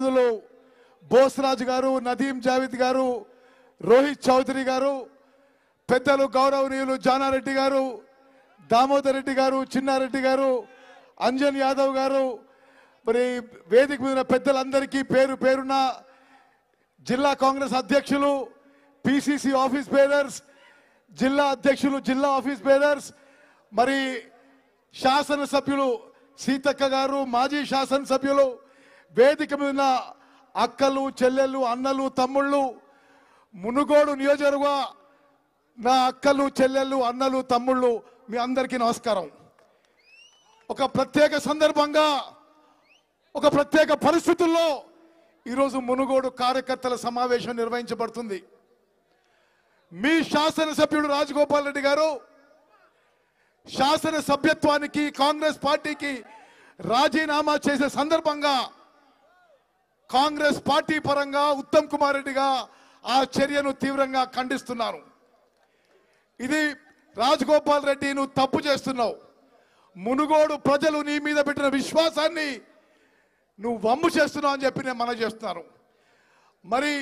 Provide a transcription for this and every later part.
ఇందులో బోసరాజు గారు నదీం జావేద్ గారు రోహిత్ చౌదరి గారు పెద్దలు గౌరవనీయులు జానారెడ్డి గారు దామోదర్ రెడ్డి గారు చిన్నారెడ్డి గారు అంజన్ యాదవ్ గారు మరి వేదిక మీద పెద్దలందరికీ పేరు పేరున జిల్లా కాంగ్రెస్ అధ్యక్షులు పిసిసి ఆఫీస్ బేరర్స్ జిల్లా అధ్యక్షులు జిల్లా ఆఫీస్ బేరర్స్ మరి శాసనసభ్యులు సీతక్క గారు మాజీ శాసనసభ్యులు వేదిక మీద ఉన్న అక్కలు చెల్లెళ్ళు అన్నలు తమ్ముళ్ళు మునుగోడు నియోజకవర్గ నా అక్కలు చెల్లెళ్ళు అన్నలు తమ్ముళ్ళు మీ అందరికీ నమస్కారం ఒక ప్రత్యేక సందర్భంగా ఒక ప్రత్యేక పరిస్థితుల్లో ఈరోజు మునుగోడు కార్యకర్తల సమావేశం నిర్వహించబడుతుంది మీ శాసనసభ్యుడు రాజగోపాల్ రెడ్డి గారు శాసన సభ్యత్వానికి కాంగ్రెస్ పార్టీకి రాజీనామా చేసే సందర్భంగా కాంగ్రెస్ పార్టీ పరంగా ఉత్తమ్ కుమార్ రెడ్డిగా ఆ చర్యను తీవ్రంగా ఖండిస్తున్నారు ఇది రాజగోపాల్ రెడ్డి నువ్వు తప్పు చేస్తున్నావు మునుగోడు ప్రజలు నీ మీద పెట్టిన విశ్వాసాన్ని నువ్వు వమ్ము చేస్తున్నావు అని చెప్పి నేను మన చేస్తున్నాను మరి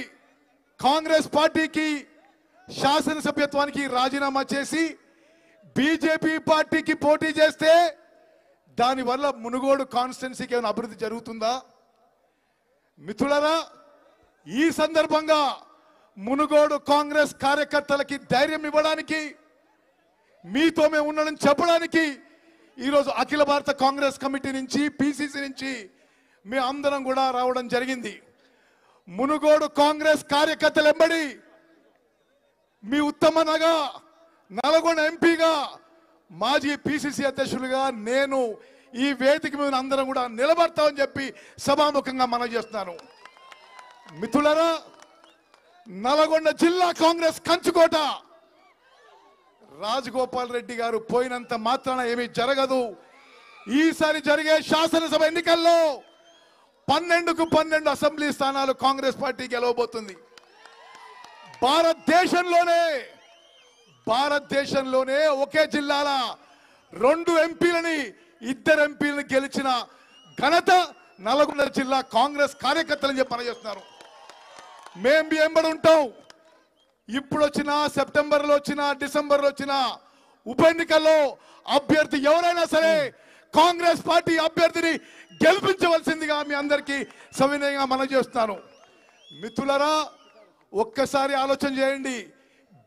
కాంగ్రెస్ పార్టీకి శాసనసభ్యత్వానికి రాజీనామా చేసి బీజేపీ పార్టీకి పోటీ చేస్తే దానివల్ల మునుగోడు కాన్స్టిట్యున్సీకి ఏమైనా అభివృద్ధి జరుగుతుందా మిత్రులరా ఈ సందర్భంగా మునుగోడు కాంగ్రెస్ కార్యకర్తలకి ధైర్యం ఇవ్వడానికి మీతో మేము ఉండడం చెప్పడానికి ఈరోజు అఖిల భారత కాంగ్రెస్ కమిటీ నుంచి పిసిసి నుంచి మీ అందరం కూడా రావడం జరిగింది మునుగోడు కాంగ్రెస్ కార్యకర్తలు ఎంబడి మీ ఉత్తమనగా నల్గొండ ఎంపీగా మాజీ పిసిసి అధ్యక్షులుగా నేను ఈ వేదిక మీద అందరం కూడా నిలబడతామని చెప్పి సభాముఖంగా మనం చేస్తున్నాను మిథులరా నల్గొండ జిల్లా కాంగ్రెస్ కంచుకోట రాజగోపాల్ రెడ్డి గారు పోయినంత మాత్రాన ఏమీ జరగదు ఈసారి జరిగే శాసనసభ ఎన్నికల్లో పన్నెండుకు పన్నెండు అసెంబ్లీ స్థానాలు కాంగ్రెస్ పార్టీ గెలవబోతుంది భారతదేశంలోనే భారతదేశంలోనే ఒకే జిల్లాల రెండు ఎంపీలని ఇద్దరు ఎంపీలను గెలిచిన ఘనత నల్గొండ జిల్లా కాంగ్రెస్ కార్యకర్తలు చెప్పి పనిచేస్తున్నారు మేం ఏం ఎంబడి ఉంటాం ఇప్పుడు వచ్చిన సెప్టెంబర్లో వచ్చిన డిసెంబర్లో వచ్చిన ఉప ఎన్నికల్లో అభ్యర్థి ఎవరైనా సరే కాంగ్రెస్ పార్టీ అభ్యర్థిని గెలిపించవలసిందిగా మీ అందరికీ సవినయంగా మనం చేస్తున్నాను మిత్రులరా ఒక్కసారి ఆలోచన చేయండి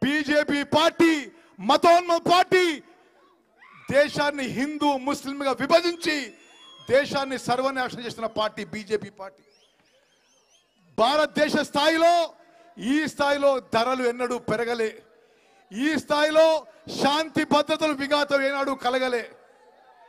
బీజేపీ పార్టీ మతోన్మ పార్టీ దేశాన్ని హిందూ ముస్లింగా విభజించి దేశాన్ని సర్వనాశనం చేస్తున్న పార్టీ బీజేపీ పార్టీ భారతదేశ స్థాయిలో ఈ స్థాయిలో ధరలు ఎన్నడూ పెరగలే ఈ స్థాయిలో శాంతి భద్రతలు విఘాతం ఏనాడు కలగలే